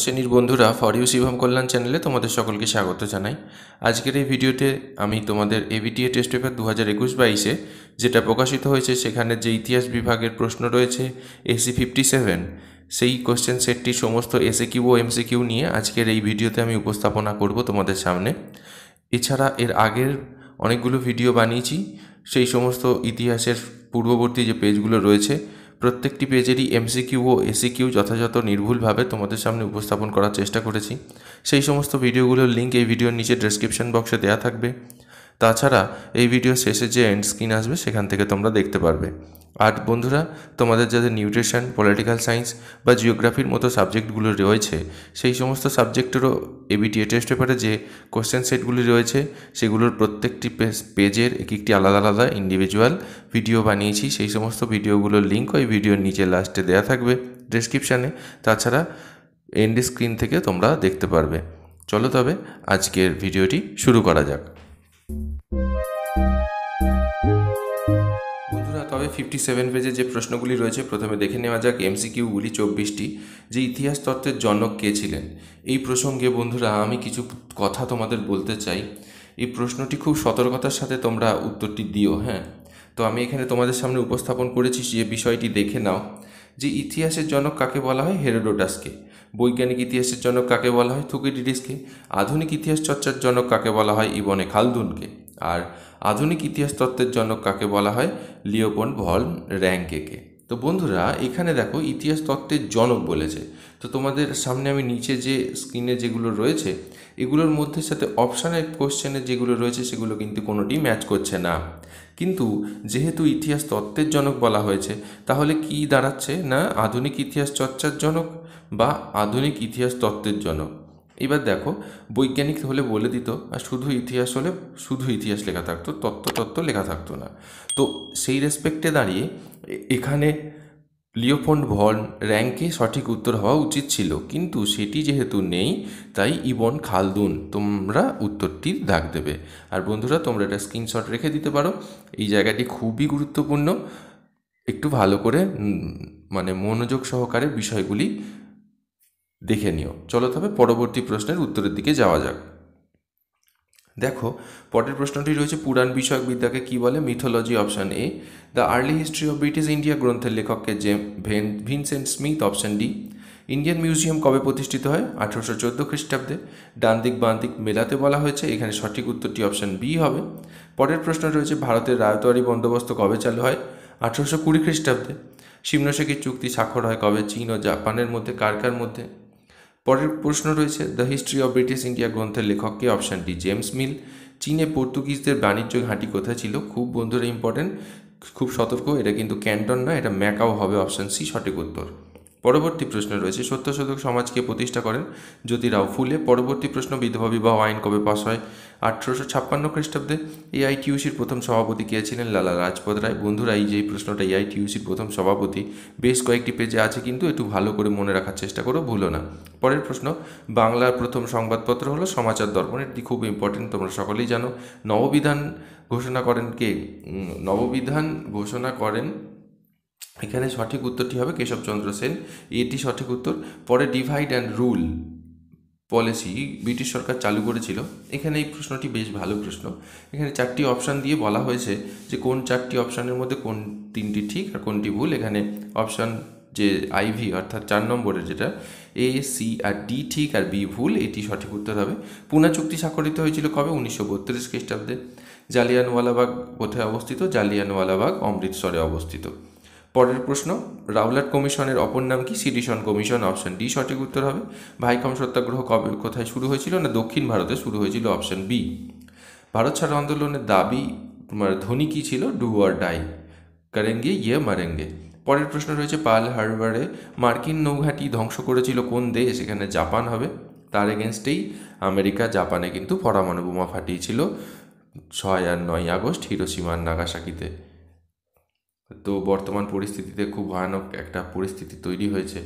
শ্রেণীর বন্ধুরা for you Shivam কল্যাণ চ্যানেলে তোমাদের সকলকে স্বাগত জানাই আজকের এই ভিডিওতে আমি তোমাদের এবিটিএ টেস্ট পেপার দু হাজার একুশ বাইশে যেটা প্রকাশিত হয়েছে সেখানে যে ইতিহাস বিভাগের প্রশ্ন রয়েছে এসি ফিফটি সেভেন সেই কোশ্চেন সেটটি সমস্ত এসে কিউ ও এমসি কিউ নিয়ে আজকের এই ভিডিওতে আমি উপস্থাপনা করব তোমাদের সামনে এছাড়া এর আগের অনেকগুলো ভিডিও বানিয়েছি সেই সমস্ত ইতিহাসের পূর্ববর্তী যে পেজগুলো রয়েছে প্রত্যেকটি পেজেরই এমসিকিউ ও এসিকিউ যথাযথ নির্ভুলভাবে তোমাদের সামনে উপস্থাপন করার চেষ্টা করেছি সেই সমস্ত ভিডিওগুলোর লিঙ্ক এই ভিডিওর নিচে ডেসক্রিপশন বক্সে দেওয়া থাকবে তাছাড়া এই ভিডিও শেষে যে এন্ড স্ক্রিন আসবে সেখান থেকে তোমরা দেখতে পারবে আর বন্ধুরা তোমাদের যাদের নিউট্রিশন পলিটিক্যাল সায়েন্স বা জিওগ্রাফির মতো সাবজেক্টগুলো রয়েছে সেই সমস্ত সাবজেক্টেরও এবিটিএ টেস্ট পেপারে যে কোশ্চেন সেটগুলি রয়েছে সেগুলোর প্রত্যেকটি পেজের এক একটি আলাদা আলাদা ইন্ডিভিজুয়াল ভিডিও বানিয়েছি সেই সমস্ত ভিডিওগুলোর লিঙ্ক ওই ভিডিওর নিচে লাস্টে দেওয়া থাকবে ডিসক্রিপশানে তাছাড়া এন্ড স্ক্রিন থেকে তোমরা দেখতে পারবে চলো তবে আজকের ভিডিওটি শুরু করা যাক ফিফটি সেভেন পেজে যে প্রশ্নগুলি রয়েছে প্রথমে দেখে নেওয়া যাক এমসি কিউগুলি চব্বিশটি যে ইতিহাস তত্ত্বের জনক কে ছিলেন এই প্রসঙ্গে বন্ধুরা আমি কিছু কথা তোমাদের বলতে চাই এই প্রশ্নটি খুব সতর্কতার সাথে তোমরা উত্তরটি দিও হ্যাঁ তো আমি এখানে তোমাদের সামনে উপস্থাপন করেছি যে বিষয়টি দেখে নাও যে ইতিহাসের জনক কাকে বলা হয় হেরোডোটাসকে বৈজ্ঞানিক ইতিহাসের জনক কাকে বলা হয় থুকিডিডিসকে আধুনিক ইতিহাস চর্চার জনক কাকে বলা হয় ইবনে খালদুনকে আর আধুনিক ইতিহাস তত্ত্বের জনক কাকে বলা হয় লিওপন ভল র্যাঙ্কেকে তো বন্ধুরা এখানে দেখো ইতিহাস তত্ত্বের জনক বলেছে তো তোমাদের সামনে আমি নিচে যে স্ক্রিনে যেগুলো রয়েছে এগুলোর মধ্যে সাথে অপশানের কোশ্চেনে যেগুলো রয়েছে সেগুলো কিন্তু কোনোটি ম্যাচ করছে না কিন্তু যেহেতু ইতিহাস তত্ত্বের জনক বলা হয়েছে তাহলে কি দাঁড়াচ্ছে না আধুনিক ইতিহাস চর্চার জনক বা আধুনিক ইতিহাস তত্ত্বের জনক এবার দেখো বৈজ্ঞানিক হলে বলে দিত আর শুধু ইতিহাস হলে শুধু ইতিহাস লেখা থাকতো তত্ত্ব তত্ত্ব লেখা থাকতো না তো সেই রেসপেক্টে দাঁড়িয়ে এখানে লিওফন্ড ভন র্যাঙ্কে সঠিক উত্তর হওয়া উচিত ছিল কিন্তু সেটি যেহেতু নেই তাই ইবন খালদুন তোমরা উত্তরটি দাগ দেবে আর বন্ধুরা তোমরা এটা স্ক্রিনশট রেখে দিতে পারো এই জায়গাটি খুবই গুরুত্বপূর্ণ একটু ভালো করে মানে মনোযোগ সহকারে বিষয়গুলি দেখে নিও চলো তবে পরবর্তী প্রশ্নের উত্তরের দিকে যাওয়া যাক দেখো পরের প্রশ্নটি রয়েছে পুরাণ বিষয়ক বিদ্যাকে কি বলে mythology option A the early history of British India গ্রন্থের লেখককে জেম ভেন Vincent Smith option D Indian museum কবে প্রতিষ্ঠিত হয় আঠারোশো চোদ্দো খ্রিস্টাব্দে ডানদিক বান্দিক মেলাতে বলা হয়েছে এখানে সঠিক উত্তরটি অপশান বি হবে পরের প্রশ্ন রয়েছে ভারতের রায়তোয়ারি বন্দোবস্ত কবে চালু হয় আঠারোশো কুড়ি খ্রিস্টাব্দে শিমনশেখী চুক্তি স্বাক্ষর হয় কবে চীন ও জাপানের মধ্যে কার কার মধ্যে পরের প্রশ্ন রয়েছে the history of British India গ্রন্থের লেখককে ডি জেমস মিল চীনে পর্তুগিজদের বাণিজ্য ঘাঁটি কোথায় ছিল খুব বন্ধুরা ইম্পর্টেন্ট খুব সতর্ক এটা কিন্তু ক্যান্টন না এটা ম্যাকাও হবে অপশান সি সঠিক উত্তর পরবর্তী প্রশ্ন রয়েছে সত্য শোধক সমাজকে প্রতিষ্ঠা করেন জ্যোতিরাও ফুলে পরবর্তী প্রশ্ন বিধবা বিবাহ আইন কবে পাশ হয় আঠেরোশো ছাপ্পান্ন খ্রিস্টাব্দে এআইটিউসির প্রথম সভাপতি কে ছিলেন লালা রাজপথ রায় বন্ধুরা এই যে প্রশ্নটা এই আইটিউসির প্রথম সভাপতি বেশ কয়েকটি পেজে আছে কিন্তু একটু ভালো করে মনে রাখার চেষ্টা করো ভুলো না পরের প্রশ্ন বাংলার প্রথম সংবাদপত্র হলো সমাচার দর্পণ এটি খুব ইম্পর্টেন্ট তোমরা সকলেই জানো নববিধান ঘোষণা করেন কে নববিধান ঘোষণা করেন এখানে সঠিক উত্তরটি হবে কেশবচন্দ্র সেন এটি সঠিক উত্তর পরে divide and rule policy British সরকার চালু করেছিল এখানে এই প্রশ্নটি বেশ ভালো প্রশ্ন এখানে চারটি অপশান দিয়ে বলা হয়েছে যে কোন চারটি অপশানের মধ্যে কোন তিনটি ঠিক আর কোনটি ভুল এখানে অপশান যে আইভি অর্থাৎ চার নম্বরের যেটা এ সি আর ডি ঠিক আর বি ভুল এটি সঠিক উত্তর হবে পুনা চুক্তি স্বাক্ষরিত হয়েছিল কবে উনিশশো বত্রিশ খ্রিস্টাব্দে জালিয়ানওয়ালাবাগ কোথায় অবস্থিত জালিয়ানওয়ালাবাগ অমৃতসরে অবস্থিত পরের প্রশ্ন রাউলাট কমিশনের অপর নাম কি সিডিশন কমিশন অপশন ডি সঠিক উত্তর হবে ভাইকম সত্যাগ্রহ কবে কোথায় শুরু হয়েছিল না দক্ষিণ ভারতে শুরু হয়েছিল অপশন বি ভারত ছাড়ো আন্দোলনের দাবি ধ্বনি কী ছিল ডু আর ডাই কারেঙ্গে ইয়ে মারেঙ্গে পরের প্রশ্ন রয়েছে পাল হারবারে মার্কিন নৌঘাটি ধ্বংস করেছিল কোন দেশ এখানে জাপান হবে তার এগেনস্টেই আমেরিকা জাপানে কিন্তু পরমাণু বোমা ফাটিয়েছিল ছয় আর নয় আগস্ট হিরোসীমার নাগাসাকিতে তো বর্তমান পরিস্থিতিতে খুব ভয়ানক একটা পরিস্থিতি তৈরি হয়েছে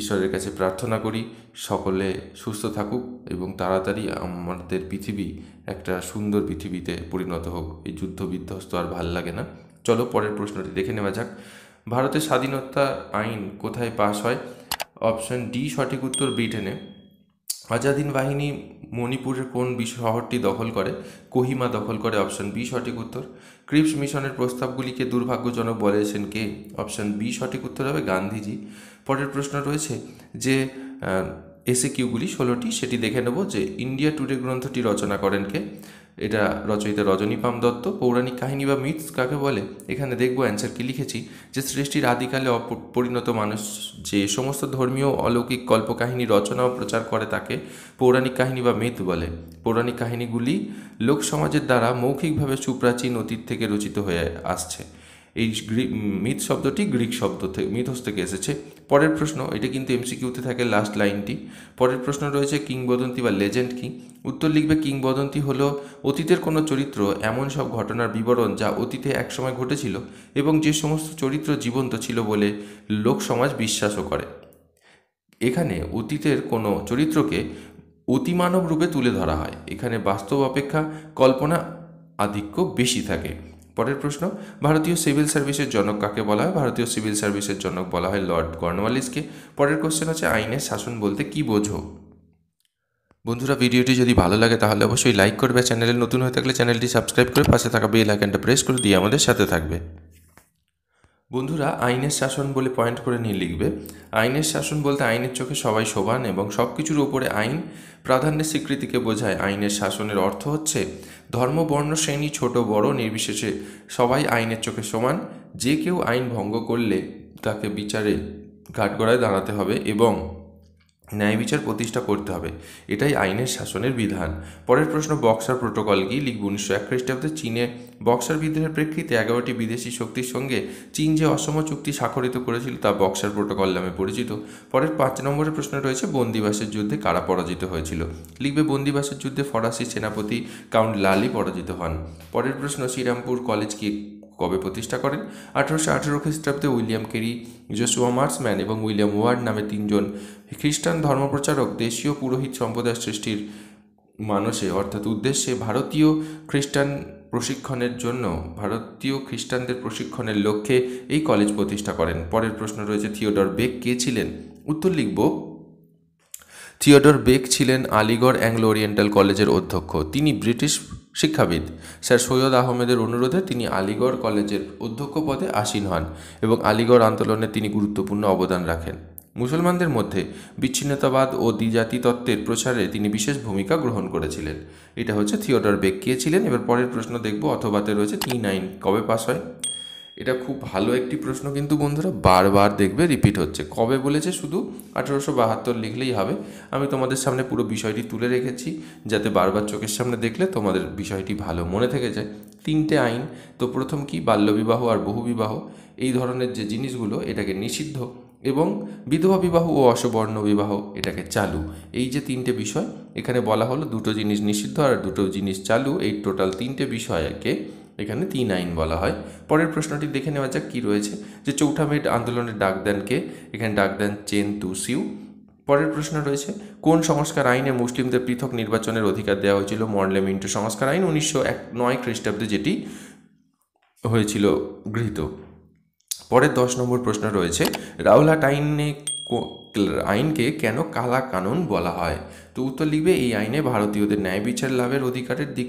ঈশ্বরের কাছে প্রার্থনা করি সকলে সুস্থ থাকুক এবং তাড়াতাড়ি আমাদের পৃথিবী একটা সুন্দর পৃথিবীতে পরিণত হোক এই যুদ্ধ বিধ্বস্ত আর ভাল লাগে না চলো পরের প্রশ্নটি দেখে নেওয়া যাক ভারতের স্বাধীনতা আইন কোথায় পাশ হয় অপশন ডি সঠিক উত্তর ব্রিটেনে আজাদিন বাহিনী মণিপুরের কোন শহরটি দখল করে কোহিমা দখল করে অপশন বি সঠিক উত্তর ক্রিপস মিশনের প্রস্তাবগুলিকে দুর্ভাগ্যজনক বলেছেন কে অপশন বি সঠিক উত্তর হবে গান্ধীজি পরের প্রশ্ন রয়েছে যে এসে কিউগুলি ষোলোটি সেটি দেখে নেব যে ইন্ডিয়া টুডে গ্রন্থটি রচনা করেন কে এটা রচয়িতা রজনীপাম দত্ত পৌরাণিক কাহিনী বা মিথস কাকে বলে এখানে দেখবো অ্যান্সার কি লিখেছি যে সৃষ্টির আদিকালে অপরিণত মানুষ যে সমস্ত ধর্মীয় অলৌকিক কল্পকাহিনী রচনা ও প্রচার করে তাকে পৌরাণিক কাহিনী বা মিথ বলে পৌরাণিক কাহিনীগুলি লোক সমাজের দ্বারা মৌখিকভাবে সুপ্রাচীন অতীত থেকে রচিত হয়ে আসছে এই মিথ শব্দটি গ্রিক শব্দ থেকে মিথস থেকে এসেছে পরের প্রশ্ন এটা কিন্তু এমসিকিউতে থাকে লাস্ট লাইনটি পরের প্রশ্ন রয়েছে কিংবদন্তি বা লেজেন্ড কি উত্তর লিখবে কিংবদন্তি হলো অতীতের কোনো চরিত্র এমন সব ঘটনার বিবরণ যা অতীতে একসময় ঘটেছিল এবং যে সমস্ত চরিত্র জীবন্ত ছিল বলে লোক সমাজ বিশ্বাসও করে এখানে অতীতের কোনো চরিত্রকে অতিমানব রূপে তুলে ধরা হয় এখানে বাস্তব অপেক্ষা কল্পনা আধিক্য বেশি থাকে পরের প্রশ্ন ভারতীয় সিভিল সার্ভিসের জনক কাকে বলা হয় ভারতীয় সিভিল সার্ভিসের জনক বলা হয় লর্ড কর্নওয়ালিসকে পরের কোশ্চেন আছে আইনের শাসন বলতে কি বোঝো বন্ধুরা ভিডিওটি যদি ভালো লাগে তাহলে অবশ্যই লাইক করবে চ্যানেলে নতুন হয়ে থাকলে চ্যানেলটি সাবস্ক্রাইব করে পাশে থাকা বেল আইকনটা প্রেস করে দিয়ে আমাদের সাথে থাকবে বন্ধুরা আইনের শাসন বলে পয়েন্ট করে নিয়ে লিখবে আইনের শাসন বলতে আইনের চোখে সবাই সমান এবং সব কিছুর উপরে আইন প্রাধান্যের স্বীকৃতিকে বোঝায় আইনের শাসনের অর্থ হচ্ছে ধর্ম বর্ণ শ্রেণী ছোট বড় নির্বিশেষে সবাই আইনের চোখে সমান যে কেউ আইন ভঙ্গ করলে তাকে বিচারে ঘাটগড়ায় দাঁড়াতে হবে এবং ন্যায় বিচার প্রতিষ্ঠা করতে হবে এটাই আইনের শাসনের বিধান পরের প্রশ্ন বক্সার প্রোটোকল কি লিখব উনিশশো এক খ্রিস্টাব্দে চীনে বক্সার বিদ্রোহের প্রেক্ষিতে এগারোটি বিদেশি শক্তির সঙ্গে চীন যে অসম চুক্তি স্বাক্ষরিত করেছিল তা বক্সার প্রোটোকল নামে পরিচিত পরের পাঁচ নম্বরের প্রশ্ন রয়েছে বন্দিবাসের যুদ্ধে কারা পরাজিত হয়েছিল লিখবে বন্দিবাসের যুদ্ধে ফরাসি সেনাপতি কাউন্ট লালি পরাজিত হন পরের প্রশ্ন শ্রীরামপুর কলেজ কি কবে প্রতিষ্ঠা করেন আঠারোশো আঠেরো খ্রিস্টাব্দে উইলিয়াম কেরি জোসুয়া মার্সম্যান এবং উইলিয়াম ওয়ার্ড নামে তিনজন খ্রিস্টান ধর্মপ্রচারক দেশীয় পুরোহিত সম্প্রদায় সৃষ্টির মানসে অর্থাৎ উদ্দেশ্যে ভারতীয় খ্রিস্টান প্রশিক্ষণের জন্য ভারতীয় খ্রিস্টানদের প্রশিক্ষণের লক্ষ্যে এই কলেজ প্রতিষ্ঠা করেন পরের প্রশ্ন রয়েছে থিওডর বেক কে ছিলেন উত্তর লিখব থিওডর বেক ছিলেন আলিগড় অ্যাংলো ওরিয়েন্টাল কলেজের অধ্যক্ষ তিনি ব্রিটিশ শিক্ষাবিদ স্যার সৈয়দ আহমেদের অনুরোধে তিনি আলিগড় কলেজের অধ্যক্ষ পদে আসীন হন এবং আলিগড় আন্দোলনে তিনি গুরুত্বপূর্ণ অবদান রাখেন মুসলমানদের মধ্যে বিচ্ছিন্নতাবাদ ও দ্বিজাতিতত্ত্বের প্রচারে তিনি বিশেষ ভূমিকা গ্রহণ করেছিলেন এটা হচ্ছে থিওডর বেক কে ছিলেন এবার পরের প্রশ্ন দেখব অথবাতে রয়েছে টি নাইন কবে পাস হয় এটা খুব ভালো একটি প্রশ্ন কিন্তু বন্ধুরা বারবার দেখবে রিপিট হচ্ছে কবে বলেছে শুধু আঠেরোশো বাহাত্তর লিখলেই হবে আমি তোমাদের সামনে পুরো বিষয়টি তুলে রেখেছি যাতে বারবার চোখের সামনে দেখলে তোমাদের বিষয়টি ভালো মনে থেকে যায় তিনটে আইন তো প্রথম কি বাল্যবিবাহ আর বহুবিবাহ এই ধরনের যে জিনিসগুলো এটাকে নিষিদ্ধ এবং বিধবা বিবাহ ও অসবর্ণ বিবাহ এটাকে চালু এই যে তিনটে বিষয় এখানে বলা হলো দুটো জিনিস নিষিদ্ধ আর দুটো জিনিস চালু এই টোটাল তিনটে বিষয়কে এখানে তিন আইন বলা হয় পরের প্রশ্নটি দেখে নেওয়া যাক কী রয়েছে যে চৌঠা মেট আন্দোলনের ডাক দেনকে এখানে ডাক দেন চেন তুসিউ পরের প্রশ্ন রয়েছে কোন সংস্কার আইনে মুসলিমদের পৃথক নির্বাচনের অধিকার দেওয়া হয়েছিল মর্লে মিন্টু সংস্কার আইন উনিশশো এক নয় খ্রিস্টাব্দে যেটি হয়েছিল গৃহীত পরের দশ নম্বর প্রশ্ন রয়েছে রাউলাট আইনে আইনকে কেন কালা কানুন বলা হয় তো উত্তর লিখবে এই আইনে ভারতীয়দের ন্যায় বিচার লাভের অধিকারের দিক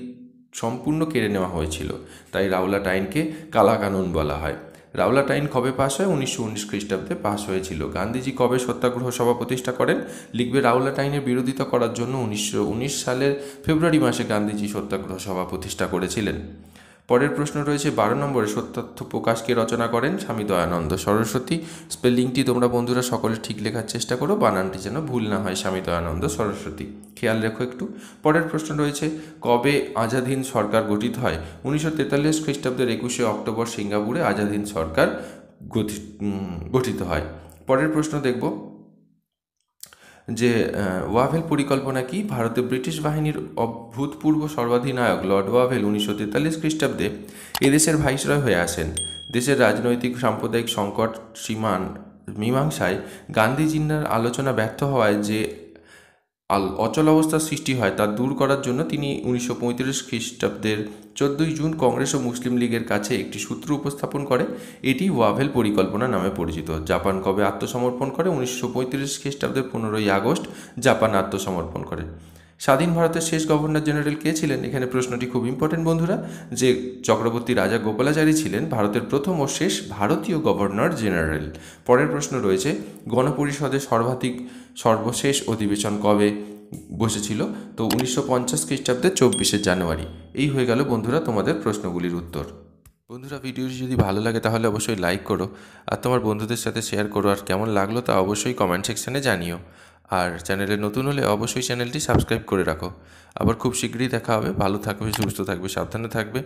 সম্পূর্ণ কেড়ে নেওয়া হয়েছিল তাই টাইনকে কালা কালাকানুন বলা হয় রাউলা টাইন কবে পাশ হয় উনিশশো উনিশ খ্রিস্টাব্দে পাশ হয়েছিল গান্ধীজি কবে সত্যাগ্রহ সভা প্রতিষ্ঠা করেন লিখবে রাউলা টাইনের বিরোধিতা করার জন্য উনিশশো উনিশ সালের ফেব্রুয়ারি মাসে গান্ধীজি সত্যাগ্রহ সভা প্রতিষ্ঠা করেছিলেন পরের প্রশ্ন রয়েছে বারো নম্বরে সত্যার্থ প্রকাশকে রচনা করেন স্বামী দয়ানন্দ সরস্বতী স্পেলিংটি তোমরা বন্ধুরা সকলে ঠিক লেখার চেষ্টা করো বানানটি যেন ভুল না হয় স্বামী দয়ানন্দ সরস্বতী খেয়াল রেখো একটু পরের প্রশ্ন রয়েছে কবে আজাদহীন সরকার গঠিত হয় উনিশশো তেতাল্লিশ খ্রিস্টাব্দের একুশে অক্টোবর সিঙ্গাপুরে আজাদহীন সরকার গঠিত হয় পরের প্রশ্ন দেখব যে ওয়াভেল পরিকল্পনা কি ভারতে ব্রিটিশ বাহিনীর অভূতপূর্ব সর্বাধিনায়ক লর্ড ওয়াভেল উনিশশো তেতাল্লিশ খ্রিস্টাব্দে এদেশের ভাইসরয় হয়ে আসেন দেশের রাজনৈতিক সাম্প্রদায়িক সংকট সীমান মীমাংসায় গান্ধী জিন্নার আলোচনা ব্যর্থ হওয়ায় যে আল অচল অবস্থা সৃষ্টি হয় তা দূর করার জন্য তিনি উনিশশো পঁয়ত্রিশ খ্রিস্টাব্দের চোদ্দোই জুন কংগ্রেস ও মুসলিম লীগের কাছে একটি সূত্র উপস্থাপন করে এটি ওয়াভেল পরিকল্পনা নামে পরিচিত জাপান কবে আত্মসমর্পণ করে উনিশশো পঁয়ত্রিশ খ্রিস্টাব্দের পনেরোই আগস্ট জাপান আত্মসমর্পণ করে স্বাধীন ভারতের শেষ গভর্নর জেনারেল কে ছিলেন এখানে প্রশ্নটি খুব ইম্পর্টেন্ট বন্ধুরা যে চক্রবর্তী রাজা গোপালাচারী ছিলেন ভারতের প্রথম ও শেষ ভারতীয় গভর্নর জেনারেল পরের প্রশ্ন রয়েছে গণপরিষদের সর্বাধিক সর্বশেষ অধিবেশন কবে বসেছিল তো উনিশশো পঞ্চাশ খ্রিস্টাব্দে চব্বিশে জানুয়ারি এই হয়ে গেল বন্ধুরা তোমাদের প্রশ্নগুলির উত্তর বন্ধুরা ভিডিওটি যদি ভালো লাগে তাহলে অবশ্যই লাইক করো আর তোমার বন্ধুদের সাথে শেয়ার করো আর কেমন লাগলো তা অবশ্যই কমেন্ট সেকশানে জানিও আর চ্যানেলে নতুন হলে অবশ্যই চ্যানেলটি সাবস্ক্রাইব করে রাখো আবার খুব শীঘ্রই দেখা হবে ভালো থাকবে সুস্থ থাকবে সাবধানে থাকবে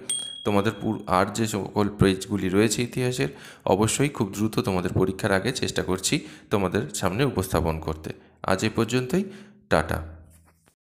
তোমাদের আর যে সকল পেজগুলি রয়েছে ইতিহাসের অবশ্যই খুব দ্রুত তোমাদের পরীক্ষার আগে চেষ্টা করছি তোমাদের সামনে উপস্থাপন করতে আজ এ পর্যন্তই টাটা